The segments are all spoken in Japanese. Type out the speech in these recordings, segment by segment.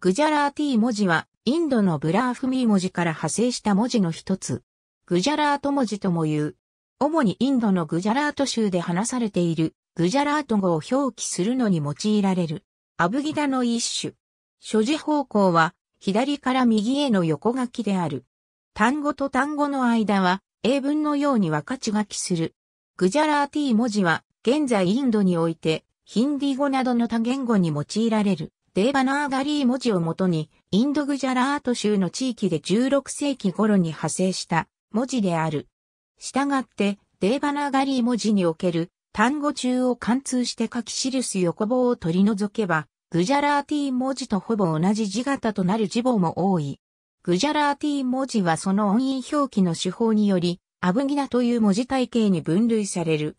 グジャラーティ文字は、インドのブラーフミー文字から派生した文字の一つ。グジャラート文字とも言う。主にインドのグジャラート州で話されている、グジャラート語を表記するのに用いられる。アブギダの一種。所持方向は、左から右への横書きである。単語と単語の間は、英文のように分かち書きする。グジャラーティ文字は、現在インドにおいて、ヒンディ語などの多言語に用いられる。デーバナーガリー文字をもとに、インドグジャラート州の地域で16世紀頃に派生した文字である。したがって、デーバナーガリー文字における単語中を貫通して書き記す横棒を取り除けば、グジャラーティー文字とほぼ同じ字型となる字母も多い。グジャラーティー文字はその音韻表記の手法により、アブギナという文字体系に分類される。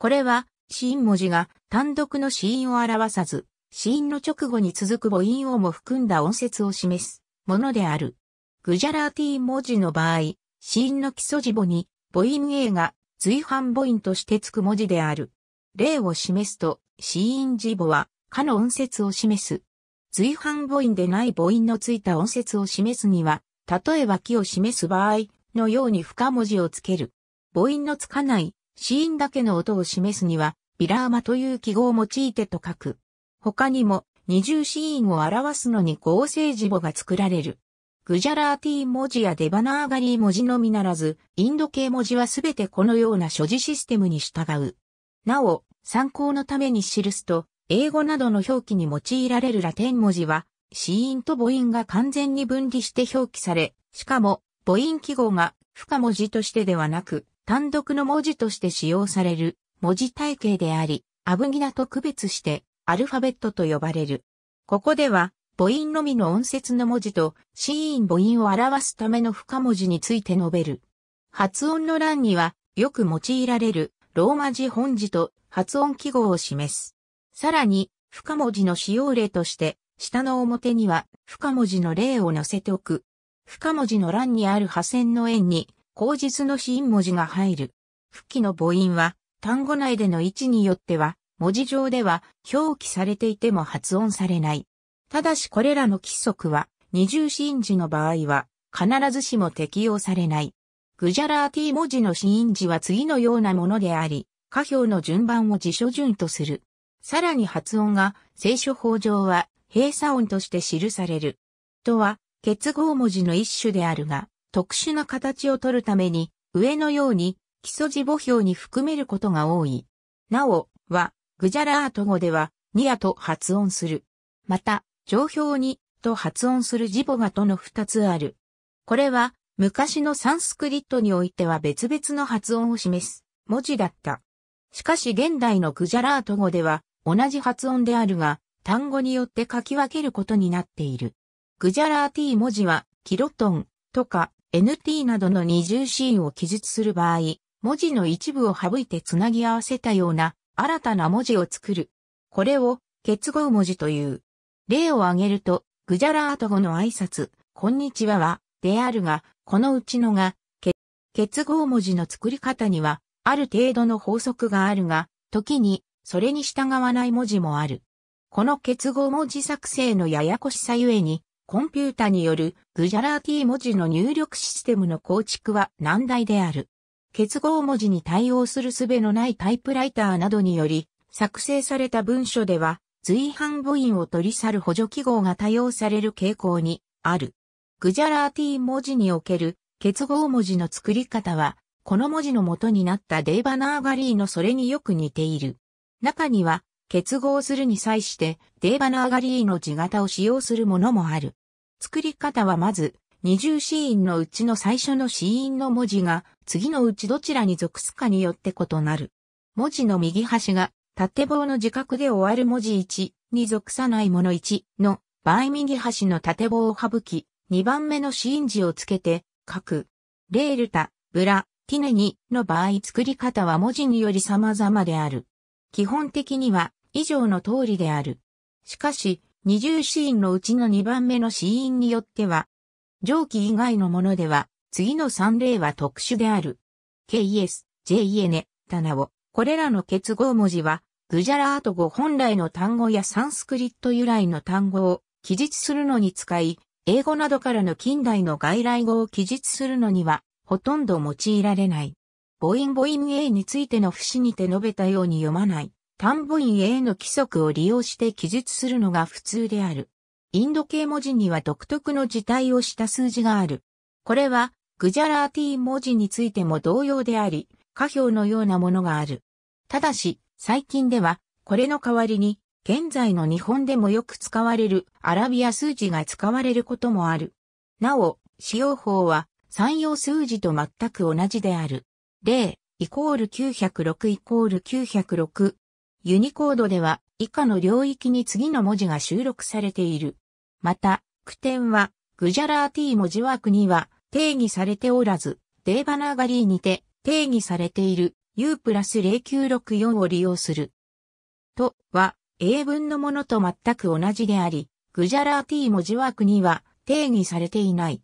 これは、シーン文字が単独のシーンを表さず、死因の直後に続く母音をも含んだ音節を示すものである。グジャラーティー文字の場合、死因の基礎字母に母音 A が随伴母音としてつく文字である。例を示すと、死因字母は、かの音節を示す。随伴母音でない母音のついた音節を示すには、例えば木を示す場合のように不可文字をつける。母音のつかない、死因だけの音を示すには、ビラーマという記号を用いてと書く。他にも二重子音を表すのに合成字母が作られる。グジャラーティー文字やデバナーガリー文字のみならず、インド系文字はすべてこのような所持システムに従う。なお、参考のために記すと、英語などの表記に用いられるラテン文字は、子音と母音が完全に分離して表記され、しかも、母音記号が、不可文字としてではなく、単独の文字として使用される、文字体系であり、アブギナと区別して、アルファベットと呼ばれる。ここでは、母音のみの音節の文字と、子音母音を表すための深文字について述べる。発音の欄には、よく用いられる、ローマ字本字と発音記号を示す。さらに、深文字の使用例として、下の表には、深文字の例を載せておく。深文字の欄にある破線の円に、口実の子音文字が入る。復帰の母音は、単語内での位置によっては、文字上では表記されていても発音されない。ただしこれらの規則は二重子音字の場合は必ずしも適用されない。グジャラーティ文字の子音字は次のようなものであり、下表の順番を辞書順とする。さらに発音が聖書法上は閉鎖音として記される。とは結合文字の一種であるが、特殊な形を取るために上のように基礎字母表に含めることが多い。なお、は、グジャラート語では、ニアと発音する。また、上表に、と発音するジボがとの二つある。これは、昔のサンスクリットにおいては別々の発音を示す文字だった。しかし現代のグジャラート語では同じ発音であるが単語によって書き分けることになっている。グジャラーティ文字はキロトンとか NT などの二重シーンを記述する場合、文字の一部を省いてつなぎ合わせたような新たな文字を作る。これを結合文字という。例を挙げると、グジャラート語の挨拶、こんにちはは、であるが、このうちのが、結合文字の作り方には、ある程度の法則があるが、時に、それに従わない文字もある。この結合文字作成のややこしさゆえに、コンピュータによるグジャラーティ文字の入力システムの構築は難題である。結合文字に対応する術のないタイプライターなどにより、作成された文書では、随伴母音を取り去る補助記号が多用される傾向にある。グジャラーティー文字における結合文字の作り方は、この文字の元になったデーバナーガリーのそれによく似ている。中には、結合するに際して、デーバナーガリーの字型を使用するものもある。作り方はまず、20子音のうちの最初の子音の文字が次のうちどちらに属すかによって異なる。文字の右端が縦棒の自覚で終わる文字1に属さないもの1の場合右端の縦棒を省き、2番目の子音字をつけて書く。レールタ、ブラ、ティネニの場合作り方は文字により様々である。基本的には以上の通りである。しかし、二重子音のうちの二番目の子音によっては、上記以外のものでは、次の3例は特殊である。KES、JEN、タナオ、これらの結合文字は、グジャラート語本来の単語やサンスクリット由来の単語を記述するのに使い、英語などからの近代の外来語を記述するのには、ほとんど用いられない。母音母音 A についての節にて述べたように読まない。単母音 A の規則を利用して記述するのが普通である。インド系文字には独特の字体をした数字がある。これは、グジャラーティー文字についても同様であり、下表のようなものがある。ただし、最近では、これの代わりに、現在の日本でもよく使われるアラビア数字が使われることもある。なお、使用法は、三様数字と全く同じである。例、イコール906イコール906。ユニコードでは以下の領域に次の文字が収録されている。また、句点は、グジャラーティ文字枠には定義されておらず、デーバナーガリーにて定義されている U プラス0964を利用する。とは、英文のものと全く同じであり、グジャラーティ文字枠には定義されていない。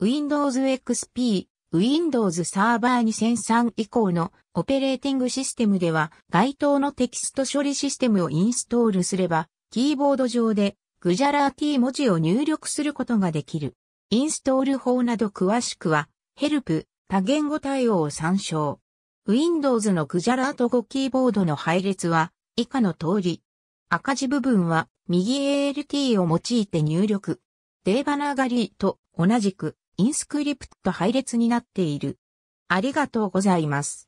Windows XP、Windows Server 2003以降のオペレーティングシステムでは、該当のテキスト処理システムをインストールすれば、キーボード上でグジャラーティ文字を入力することができる。インストール法など詳しくは、ヘルプ、多言語対応を参照。Windows のグジャラート語キーボードの配列は、以下の通り。赤字部分は、右 ALT を用いて入力。デーバナーガリーと同じく、インスクリプト配列になっている。ありがとうございます。